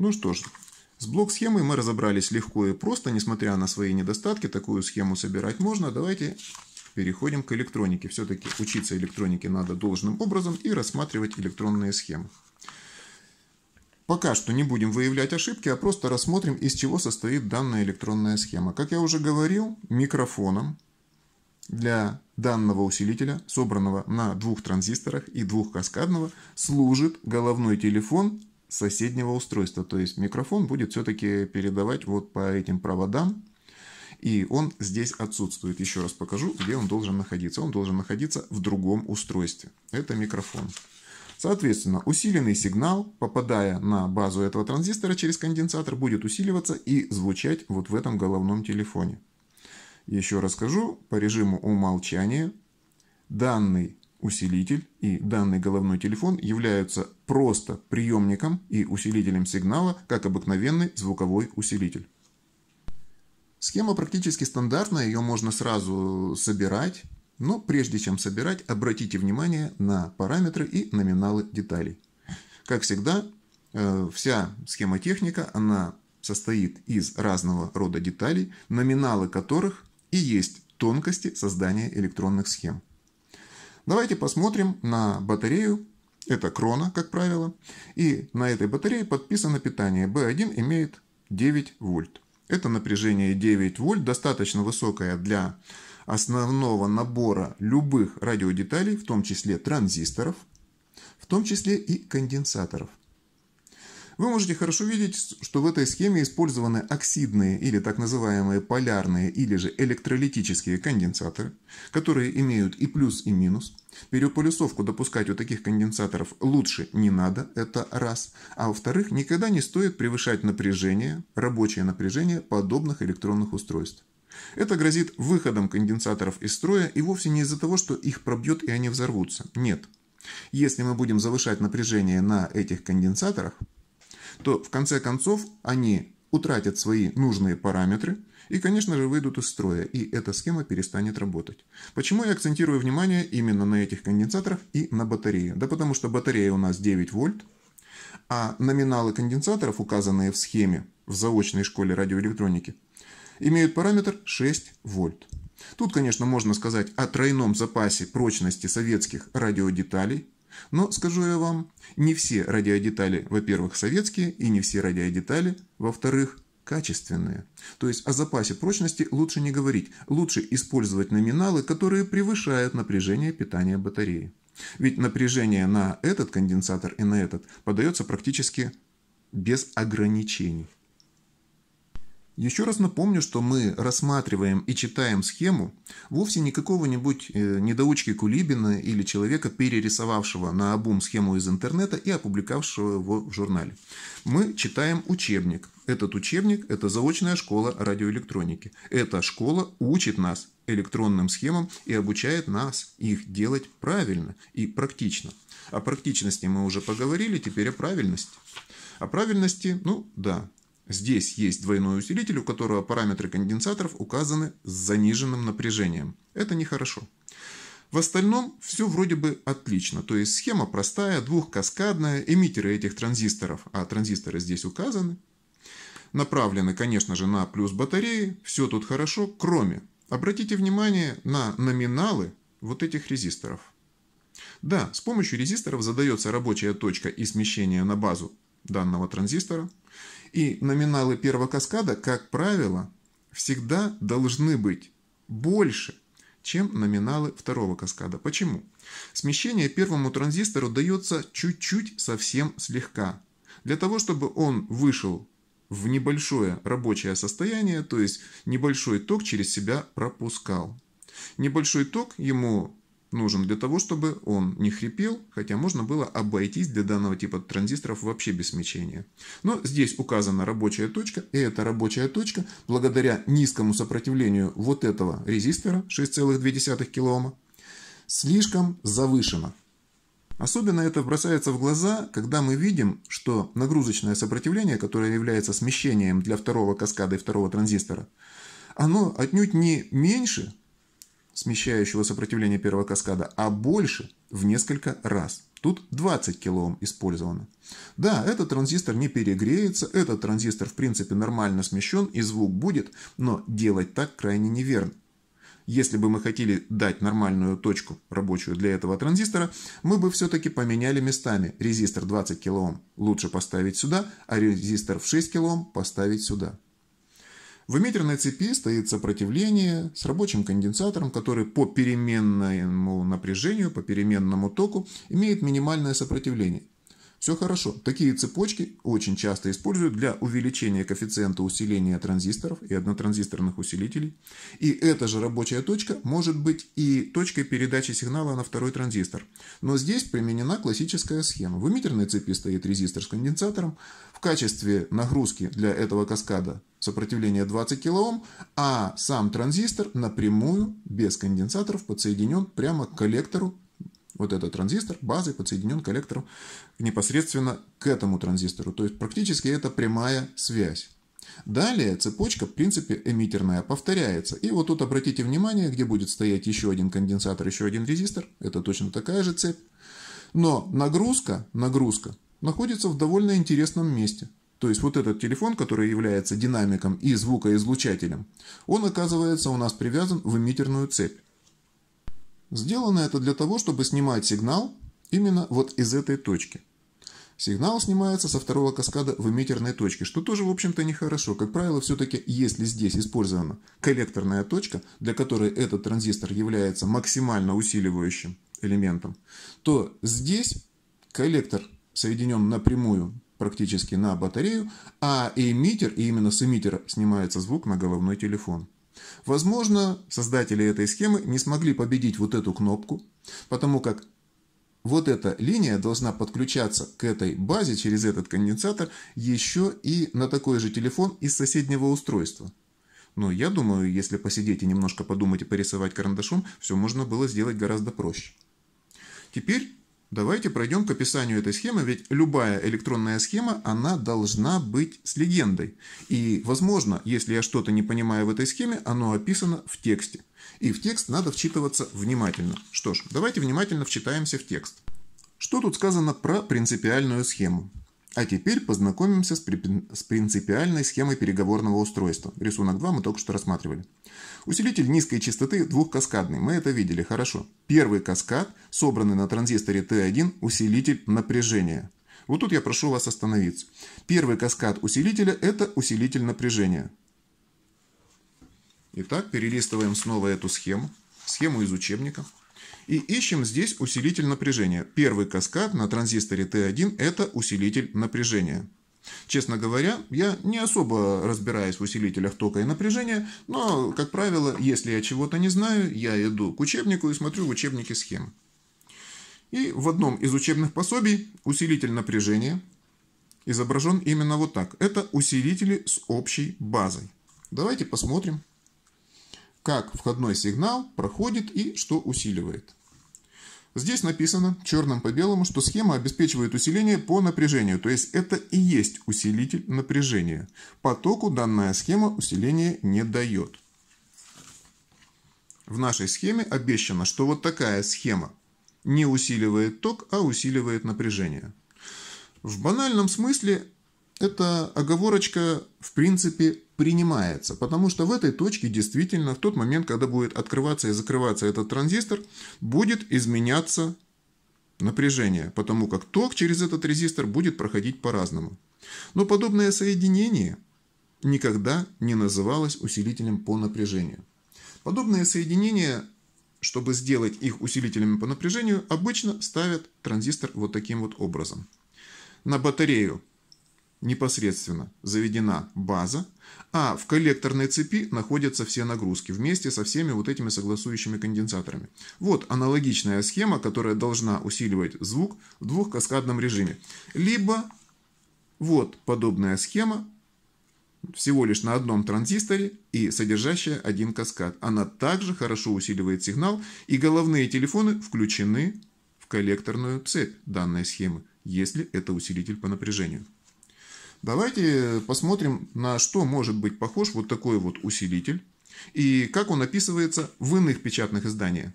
Ну что ж, с блок-схемой мы разобрались легко и просто, несмотря на свои недостатки, такую схему собирать можно. Давайте переходим к электронике. Все-таки учиться электронике надо должным образом и рассматривать электронные схемы. Пока что не будем выявлять ошибки, а просто рассмотрим, из чего состоит данная электронная схема. Как я уже говорил, микрофоном для данного усилителя, собранного на двух транзисторах и двухкаскадного, служит головной телефон соседнего устройства. То есть микрофон будет все-таки передавать вот по этим проводам. И он здесь отсутствует. Еще раз покажу, где он должен находиться. Он должен находиться в другом устройстве. Это микрофон. Соответственно, усиленный сигнал, попадая на базу этого транзистора через конденсатор, будет усиливаться и звучать вот в этом головном телефоне. Еще расскажу по режиму умолчания. Данный усилитель и данный головной телефон являются просто приемником и усилителем сигнала, как обыкновенный звуковой усилитель. Схема практически стандартная, ее можно сразу собирать, но прежде чем собирать, обратите внимание на параметры и номиналы деталей. Как всегда, э, вся схемо-техника, она состоит из разного рода деталей, номиналы которых и есть тонкости создания электронных схем. Давайте посмотрим на батарею. Это крона, как правило. И на этой батарее подписано питание. B1 имеет 9 вольт. Это напряжение 9 вольт, достаточно высокое для основного набора любых радиодеталей, в том числе транзисторов, в том числе и конденсаторов. Вы можете хорошо видеть, что в этой схеме использованы оксидные или так называемые полярные или же электролитические конденсаторы, которые имеют и плюс, и минус. Переполюсовку допускать у таких конденсаторов лучше не надо, это раз. А во-вторых, никогда не стоит превышать напряжение, рабочее напряжение подобных электронных устройств. Это грозит выходом конденсаторов из строя и вовсе не из-за того, что их пробьет и они взорвутся. Нет. Если мы будем завышать напряжение на этих конденсаторах, то в конце концов они утратят свои нужные параметры и, конечно же, выйдут из строя, и эта схема перестанет работать. Почему я акцентирую внимание именно на этих конденсаторах и на батарее? Да потому что батарея у нас 9 вольт, а номиналы конденсаторов, указанные в схеме в заочной школе радиоэлектроники, имеют параметр 6 вольт. Тут, конечно, можно сказать о тройном запасе прочности советских радиодеталей, но, скажу я вам, не все радиодетали, во-первых, советские, и не все радиодетали, во-вторых, качественные. То есть о запасе прочности лучше не говорить, лучше использовать номиналы, которые превышают напряжение питания батареи. Ведь напряжение на этот конденсатор и на этот подается практически без ограничений. Еще раз напомню, что мы рассматриваем и читаем схему вовсе не какого-нибудь э, недоучки Кулибина или человека, перерисовавшего на обум схему из интернета и опубликовавшего его в журнале. Мы читаем учебник. Этот учебник – это заочная школа радиоэлектроники. Эта школа учит нас электронным схемам и обучает нас их делать правильно и практично. О практичности мы уже поговорили, теперь о правильности. О правильности, ну да, Здесь есть двойной усилитель, у которого параметры конденсаторов указаны с заниженным напряжением. Это нехорошо. В остальном все вроде бы отлично, то есть схема простая, двухкаскадная, эмиттеры этих транзисторов, а транзисторы здесь указаны, направлены, конечно же, на плюс батареи, все тут хорошо, кроме, обратите внимание на номиналы вот этих резисторов. Да, с помощью резисторов задается рабочая точка и смещение на базу данного транзистора. И номиналы первого каскада, как правило, всегда должны быть больше, чем номиналы второго каскада. Почему? Смещение первому транзистору дается чуть-чуть, совсем слегка. Для того, чтобы он вышел в небольшое рабочее состояние, то есть небольшой ток через себя пропускал. Небольшой ток ему нужен для того, чтобы он не хрипел, хотя можно было обойтись для данного типа транзисторов вообще без смещения. Но здесь указана рабочая точка, и эта рабочая точка, благодаря низкому сопротивлению вот этого резистора 6,2 кОм, слишком завышена. Особенно это бросается в глаза, когда мы видим, что нагрузочное сопротивление, которое является смещением для второго каскада и второго транзистора, оно отнюдь не меньше смещающего сопротивления первого каскада, а больше в несколько раз. Тут 20 кОм использовано. Да, этот транзистор не перегреется, этот транзистор в принципе нормально смещен и звук будет, но делать так крайне неверно. Если бы мы хотели дать нормальную точку рабочую для этого транзистора, мы бы все-таки поменяли местами. Резистор 20 кОм лучше поставить сюда, а резистор в 6 кОм поставить сюда. В эмиттерной цепи стоит сопротивление с рабочим конденсатором, который по переменному напряжению, по переменному току имеет минимальное сопротивление. Все хорошо. Такие цепочки очень часто используют для увеличения коэффициента усиления транзисторов и однотранзисторных усилителей. И эта же рабочая точка может быть и точкой передачи сигнала на второй транзистор. Но здесь применена классическая схема. В эмитерной цепи стоит резистор с конденсатором. В качестве нагрузки для этого каскада сопротивление 20 кОм, а сам транзистор напрямую без конденсаторов подсоединен прямо к коллектору вот этот транзистор базой подсоединен к коллектору непосредственно к этому транзистору. То есть практически это прямая связь. Далее цепочка, в принципе, эмиттерная повторяется. И вот тут обратите внимание, где будет стоять еще один конденсатор, еще один резистор. Это точно такая же цепь. Но нагрузка, нагрузка находится в довольно интересном месте. То есть вот этот телефон, который является динамиком и звукоизлучателем, он оказывается у нас привязан в эмиттерную цепь. Сделано это для того, чтобы снимать сигнал именно вот из этой точки. Сигнал снимается со второго каскада в эмитерной точке, что тоже, в общем-то, нехорошо. Как правило, все-таки, если здесь использована коллекторная точка, для которой этот транзистор является максимально усиливающим элементом, то здесь коллектор соединен напрямую практически на батарею, а эмитер, и именно с эмитера снимается звук на головной телефон. Возможно, создатели этой схемы не смогли победить вот эту кнопку, потому как вот эта линия должна подключаться к этой базе через этот конденсатор еще и на такой же телефон из соседнего устройства. Но я думаю, если посидеть и немножко подумать и порисовать карандашом, все можно было сделать гораздо проще. Теперь Давайте пройдем к описанию этой схемы, ведь любая электронная схема, она должна быть с легендой. И, возможно, если я что-то не понимаю в этой схеме, оно описано в тексте. И в текст надо вчитываться внимательно. Что ж, давайте внимательно вчитаемся в текст. Что тут сказано про принципиальную схему? А теперь познакомимся с, при... с принципиальной схемой переговорного устройства. Рисунок 2 мы только что рассматривали. Усилитель низкой частоты двухкаскадный, мы это видели хорошо. Первый каскад, собранный на транзисторе Т1, усилитель напряжения. Вот тут я прошу вас остановиться. Первый каскад усилителя – это усилитель напряжения. Итак, перелистываем снова эту схему, схему из учебника. И ищем здесь усилитель напряжения. Первый каскад на транзисторе Т1 – это усилитель напряжения. Честно говоря, я не особо разбираюсь в усилителях тока и напряжения, но, как правило, если я чего-то не знаю, я иду к учебнику и смотрю в учебнике схем. И в одном из учебных пособий усилитель напряжения изображен именно вот так. Это усилители с общей базой. Давайте посмотрим, как входной сигнал проходит и что усиливает. Здесь написано черным по белому, что схема обеспечивает усиление по напряжению, то есть это и есть усилитель напряжения. Потоку данная схема усиления не дает. В нашей схеме обещано, что вот такая схема не усиливает ток, а усиливает напряжение. В банальном смысле эта оговорочка в принципе принимается, потому что в этой точке действительно в тот момент, когда будет открываться и закрываться этот транзистор, будет изменяться напряжение, потому как ток через этот резистор будет проходить по-разному. Но подобное соединение никогда не называлось усилителем по напряжению. Подобные соединения, чтобы сделать их усилителями по напряжению, обычно ставят транзистор вот таким вот образом. На батарею непосредственно заведена база, а в коллекторной цепи находятся все нагрузки вместе со всеми вот этими согласующими конденсаторами. Вот аналогичная схема, которая должна усиливать звук в двухкаскадном режиме. Либо вот подобная схема, всего лишь на одном транзисторе и содержащая один каскад. Она также хорошо усиливает сигнал, и головные телефоны включены в коллекторную цепь данной схемы, если это усилитель по напряжению. Давайте посмотрим, на что может быть похож вот такой вот усилитель и как он описывается в иных печатных изданиях.